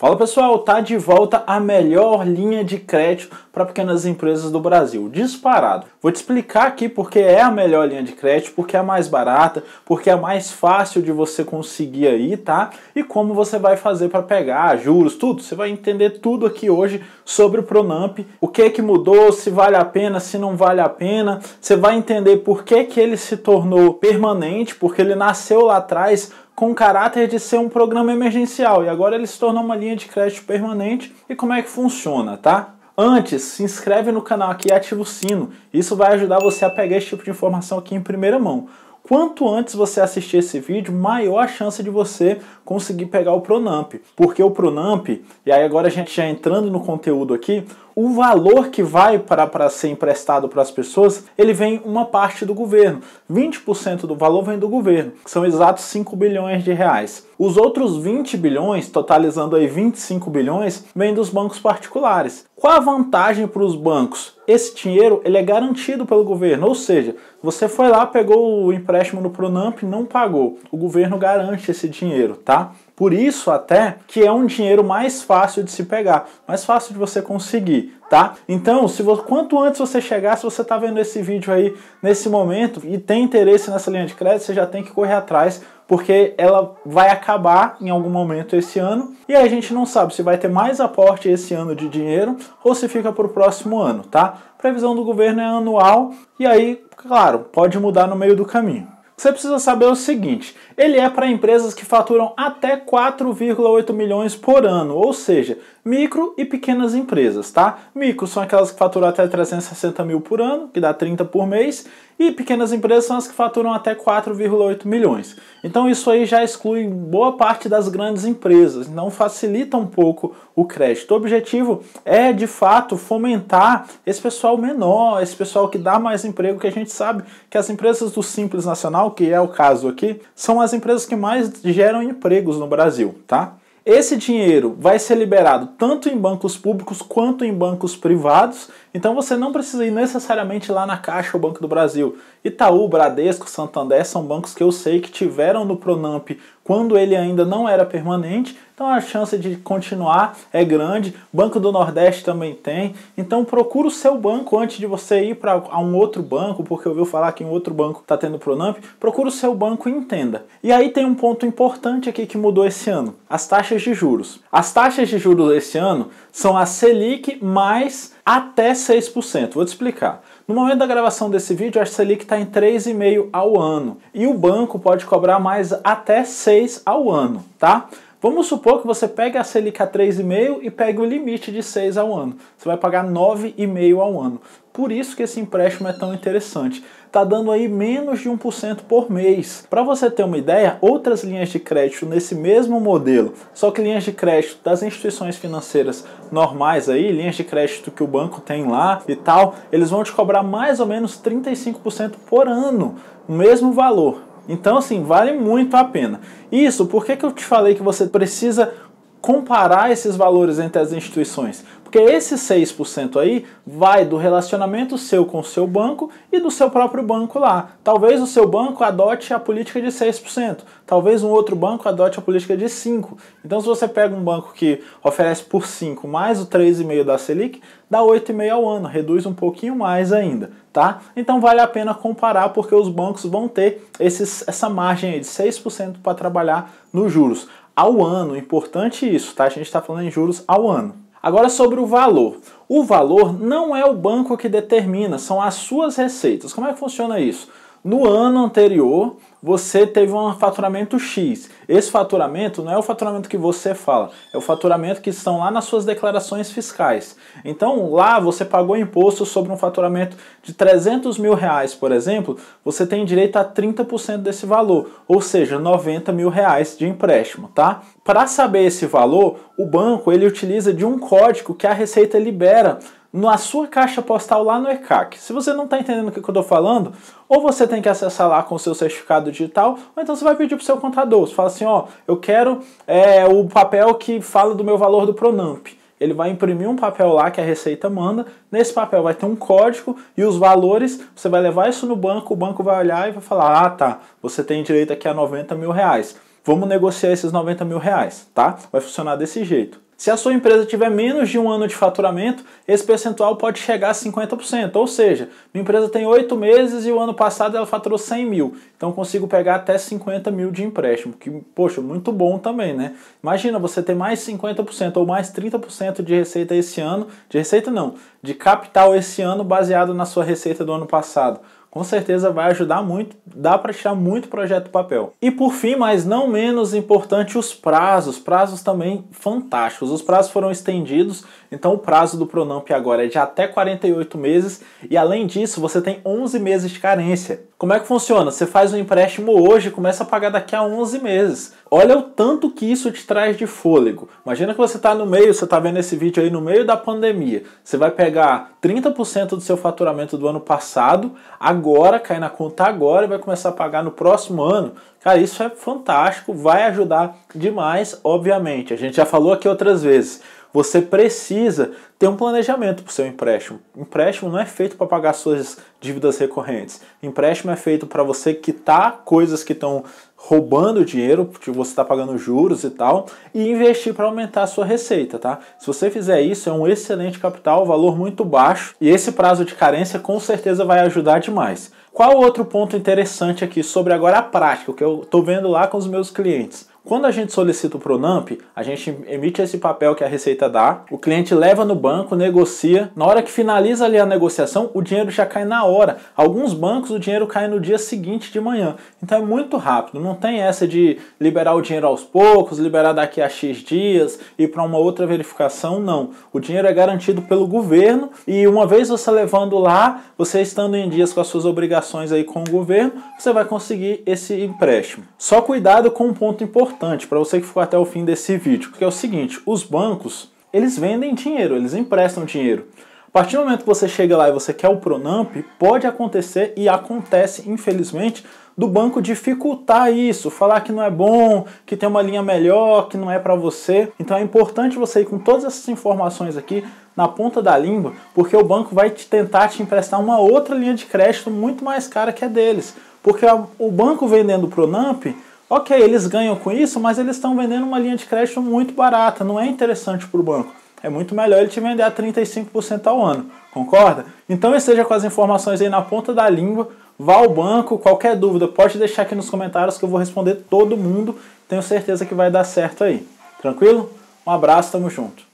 Fala pessoal, tá de volta a melhor linha de crédito para pequenas empresas do Brasil, disparado. Vou te explicar aqui porque é a melhor linha de crédito, porque é a mais barata, porque é a mais fácil de você conseguir aí, tá? E como você vai fazer para pegar juros, tudo. Você vai entender tudo aqui hoje sobre o Pronamp, o que é que mudou, se vale a pena, se não vale a pena. Você vai entender por que que ele se tornou permanente, porque ele nasceu lá atrás com caráter de ser um programa emergencial e agora ele se tornou uma linha de crédito permanente. E como é que funciona, tá? Antes, se inscreve no canal aqui e ativa o sino. Isso vai ajudar você a pegar esse tipo de informação aqui em primeira mão. Quanto antes você assistir esse vídeo, maior a chance de você conseguir pegar o Pronamp. Porque o Pronamp, e aí agora a gente já entrando no conteúdo aqui, o valor que vai para ser emprestado para as pessoas, ele vem uma parte do governo. 20% do valor vem do governo, que são exatos 5 bilhões de reais. Os outros 20 bilhões, totalizando aí 25 bilhões, vêm dos bancos particulares. Qual a vantagem para os bancos? Esse dinheiro ele é garantido pelo governo, ou seja, você foi lá, pegou o empréstimo no Pronamp e não pagou. O governo garante esse dinheiro, tá? Por isso até que é um dinheiro mais fácil de se pegar, mais fácil de você conseguir, tá? Então, se você, quanto antes você chegar, se você está vendo esse vídeo aí nesse momento e tem interesse nessa linha de crédito, você já tem que correr atrás, porque ela vai acabar em algum momento esse ano e aí a gente não sabe se vai ter mais aporte esse ano de dinheiro ou se fica para o próximo ano, tá? previsão do governo é anual e aí, claro, pode mudar no meio do caminho você precisa saber o seguinte: ele é para empresas que faturam até 4,8 milhões por ano, ou seja, micro e pequenas empresas, tá? Micro são aquelas que faturam até 360 mil por ano, que dá 30 por mês, e pequenas empresas são as que faturam até 4,8 milhões. Então isso aí já exclui boa parte das grandes empresas, então facilita um pouco o crédito. O objetivo é de fato fomentar esse pessoal menor, esse pessoal que dá mais emprego, que a gente sabe que as empresas do Simples Nacional, que é o caso aqui, são as empresas que mais geram empregos no Brasil, tá? Esse dinheiro vai ser liberado tanto em bancos públicos quanto em bancos privados, então você não precisa ir necessariamente lá na Caixa ou Banco do Brasil. Itaú, Bradesco, Santander são bancos que eu sei que tiveram no Pronamp quando ele ainda não era permanente, então a chance de continuar é grande. Banco do Nordeste também tem. Então procura o seu banco antes de você ir para um outro banco, porque ouviu falar que um outro banco está tendo Pronamp. Procura o seu banco e entenda. E aí tem um ponto importante aqui que mudou esse ano: as taxas de juros. As taxas de juros esse ano são a Selic mais até 6%. Vou te explicar. No momento da gravação desse vídeo, a Selic está em 3,5 ao ano e o banco pode cobrar mais até 6 ao ano, tá? Vamos supor que você pegue a Selic a 3,5 e pegue o limite de 6 ao ano. Você vai pagar 9,5 ao ano. Por isso que esse empréstimo é tão interessante está dando aí menos de 1% por mês. Para você ter uma ideia, outras linhas de crédito nesse mesmo modelo, só que linhas de crédito das instituições financeiras normais aí, linhas de crédito que o banco tem lá e tal, eles vão te cobrar mais ou menos 35% por ano, o mesmo valor. Então, assim, vale muito a pena. Isso, por que, que eu te falei que você precisa comparar esses valores entre as instituições? Porque esse 6% aí vai do relacionamento seu com o seu banco e do seu próprio banco lá. Talvez o seu banco adote a política de 6%, talvez um outro banco adote a política de 5%. Então se você pega um banco que oferece por 5 mais o 3,5 da Selic, dá 8,5 ao ano, reduz um pouquinho mais ainda, tá? Então vale a pena comparar porque os bancos vão ter esses, essa margem de 6% para trabalhar nos juros. Ao ano, importante isso, tá? A gente está falando em juros ao ano. Agora sobre o valor. O valor não é o banco que determina, são as suas receitas. Como é que funciona isso? No ano anterior, você teve um faturamento X. Esse faturamento não é o faturamento que você fala, é o faturamento que estão lá nas suas declarações fiscais. Então, lá você pagou imposto sobre um faturamento de 300 mil reais, por exemplo, você tem direito a 30% desse valor, ou seja, 90 mil reais de empréstimo, tá? Para saber esse valor, o banco ele utiliza de um código que a Receita libera na sua caixa postal lá no ECAC. Se você não está entendendo o que eu estou falando, ou você tem que acessar lá com o seu certificado digital, ou então você vai pedir para o seu contador. Você fala assim, ó, eu quero é, o papel que fala do meu valor do Pronamp. Ele vai imprimir um papel lá que a Receita manda. Nesse papel vai ter um código e os valores. Você vai levar isso no banco, o banco vai olhar e vai falar: ah, tá, você tem direito aqui a 90 mil reais. Vamos negociar esses 90 mil reais, tá? Vai funcionar desse jeito. Se a sua empresa tiver menos de um ano de faturamento, esse percentual pode chegar a 50%. Ou seja, minha empresa tem oito meses e o ano passado ela faturou 100 mil. Então consigo pegar até 50 mil de empréstimo, que, poxa, muito bom também, né? Imagina você ter mais 50% ou mais 30% de receita esse ano, de receita não, de capital esse ano baseado na sua receita do ano passado com certeza vai ajudar muito, dá para tirar muito projeto do papel. E por fim, mas não menos importante, os prazos. Prazos também fantásticos. Os prazos foram estendidos então o prazo do Pronamp agora é de até 48 meses e além disso você tem 11 meses de carência. Como é que funciona? Você faz um empréstimo hoje e começa a pagar daqui a 11 meses. Olha o tanto que isso te traz de fôlego. Imagina que você está no meio, você está vendo esse vídeo aí no meio da pandemia. Você vai pegar 30% do seu faturamento do ano passado, agora, cai na conta agora e vai começar a pagar no próximo ano. Cara, isso é fantástico, vai ajudar demais, obviamente. A gente já falou aqui outras vezes. Você precisa ter um planejamento para o seu empréstimo. Empréstimo não é feito para pagar suas dívidas recorrentes. Empréstimo é feito para você quitar coisas que estão roubando dinheiro, porque você está pagando juros e tal, e investir para aumentar a sua receita, tá? Se você fizer isso, é um excelente capital, valor muito baixo, e esse prazo de carência com certeza vai ajudar demais. Qual outro ponto interessante aqui sobre agora a prática, o que eu estou vendo lá com os meus clientes? Quando a gente solicita o Pronamp, a gente emite esse papel que a Receita dá, o cliente leva no banco, negocia. Na hora que finaliza ali a negociação, o dinheiro já cai na hora. Alguns bancos o dinheiro cai no dia seguinte de manhã. Então é muito rápido, não tem essa de liberar o dinheiro aos poucos, liberar daqui a X dias e para uma outra verificação, não. O dinheiro é garantido pelo governo e uma vez você levando lá, você estando em dias com as suas obrigações aí com o governo, você vai conseguir esse empréstimo. Só cuidado com um ponto importante importante para você que ficou até o fim desse vídeo, que é o seguinte, os bancos, eles vendem dinheiro, eles emprestam dinheiro. A partir do momento que você chega lá e você quer o Pronamp, pode acontecer e acontece, infelizmente, do banco dificultar isso, falar que não é bom, que tem uma linha melhor, que não é para você. Então é importante você ir com todas essas informações aqui na ponta da língua, porque o banco vai te tentar te emprestar uma outra linha de crédito muito mais cara que a deles. Porque o banco vendendo o Pronamp Ok, eles ganham com isso, mas eles estão vendendo uma linha de crédito muito barata, não é interessante para o banco. É muito melhor ele te vender a 35% ao ano, concorda? Então esteja com as informações aí na ponta da língua, vá ao banco, qualquer dúvida pode deixar aqui nos comentários que eu vou responder todo mundo, tenho certeza que vai dar certo aí. Tranquilo? Um abraço, tamo junto.